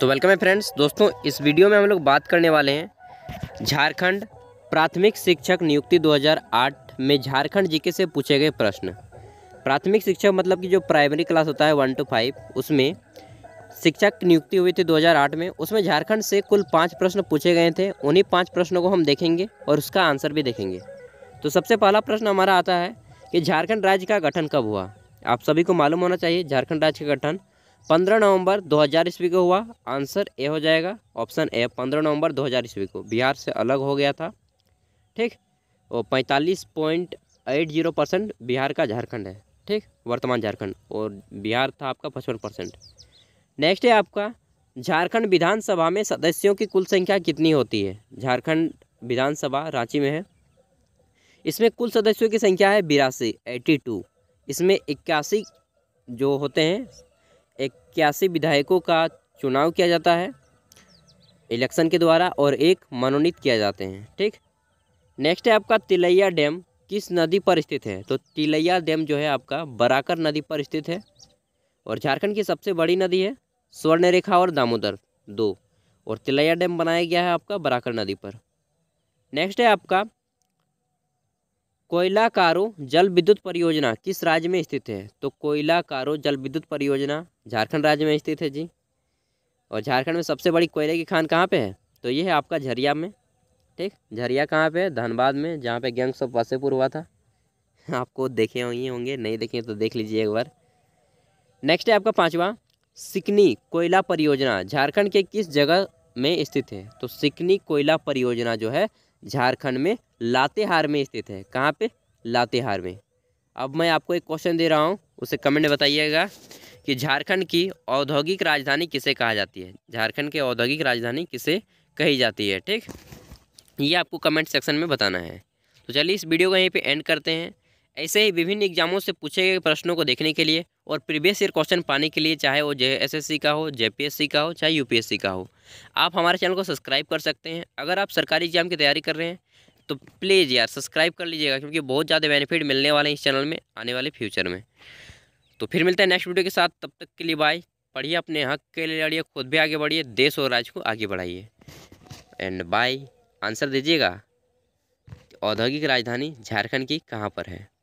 तो वेलकम है फ्रेंड्स दोस्तों इस वीडियो में हम लोग बात करने वाले हैं झारखंड प्राथमिक शिक्षक नियुक्ति 2008 में झारखंड जीके से पूछे गए प्रश्न प्राथमिक शिक्षक मतलब कि जो प्राइमरी क्लास होता है वन टू फाइव उसमें शिक्षक नियुक्ति हुई थी 2008 में उसमें झारखंड से कुल पाँच प्रश्न पूछे गए थे उन्हीं पाँच प्रश्नों को हम देखेंगे और उसका आंसर भी देखेंगे तो सबसे पहला प्रश्न हमारा आता है कि झारखंड राज्य का गठन कब हुआ आप सभी को मालूम होना चाहिए झारखंड राज्य का गठन पंद्रह नवंबर दो हज़ार ईस्वी को हुआ आंसर ए हो जाएगा ऑप्शन ए पंद्रह नवंबर दो हज़ार ईस्वी को बिहार से अलग हो गया था ठीक और पैंतालीस point eight zero percent Bihar का झारखंड है ठीक वर्तमान झारखंड और बिहार था आपका पचपन परसेंट नेक्स्ट है आपका झारखंड विधानसभा में सदस्यों की कुल संख्या कितनी होती है झारखंड विधानसभा रांची में है इसमें कुल सदस्यों की संख्या है बिरासी एटी टू इसमें इक्यासी जो होते हैं इक्यासी विधायकों का चुनाव किया जाता है इलेक्शन के द्वारा और एक मनोनीत किया जाते हैं ठीक नेक्स्ट है आपका तिलैया डैम किस नदी पर स्थित है तो तिलैया डैम जो है आपका बराकर नदी पर स्थित है और झारखंड की सबसे बड़ी नदी है स्वर्ण रेखा और दामोदर दो और तिलैया डैम बनाया गया है आपका बराकर नदी पर नेक्स्ट है आपका कोयला कारो जल विद्युत परियोजना किस राज्य में स्थित है तो कोयला कारो जल विद्युत परियोजना झारखंड राज्य में स्थित है जी और झारखंड में सबसे बड़ी कोयले की खान कहाँ पे है तो ये है आपका झरिया में ठीक झरिया कहाँ पे है धनबाद में जहाँ पे गैंग्स ऑफ वासेपुर हुआ था आपको देखे हुए होंगे नहीं देखे तो देख लीजिए एक बार नेक्स्ट है आपका पाँचवा सिकनी कोयला परियोजना झारखंड के किस जगह में स्थित है तो सिकनी कोयला परियोजना जो है झारखंड में लातेहार में स्थित है कहाँ पे लातेहार में अब मैं आपको एक क्वेश्चन दे रहा हूँ उसे कमेंट बताइएगा कि झारखंड की औद्योगिक राजधानी किसे कहा जाती है झारखंड की औद्योगिक राजधानी किसे कही जाती है ठीक ये आपको कमेंट सेक्शन में बताना है तो चलिए इस वीडियो को यहीं पे एंड करते हैं ऐसे ही विभिन्न एग्जामों से पूछे गए प्रश्नों को देखने के लिए और प्रीवियस ईयर क्वेश्चन पाने के लिए चाहे वो जे सी का हो सी का हो चाहे सी का हो आप हमारे चैनल को सब्सक्राइब कर सकते हैं अगर आप सरकारी एग्जाम की तैयारी कर रहे हैं तो प्लीज़ यार सब्सक्राइब कर लीजिएगा क्योंकि बहुत ज़्यादा बेनिफिट मिलने वाले हैं इस चैनल में आने वाले फ्यूचर में तो फिर मिलते हैं नेक्स्ट वीडियो के साथ तब तक के लिए बाय पढ़िए अपने हक के लिए लड़िए खुद भी आगे बढ़िए देश और राज्य को आगे बढ़ाइए एंड बाय आंसर दीजिएगा औद्योगिक राजधानी झारखंड की कहाँ पर है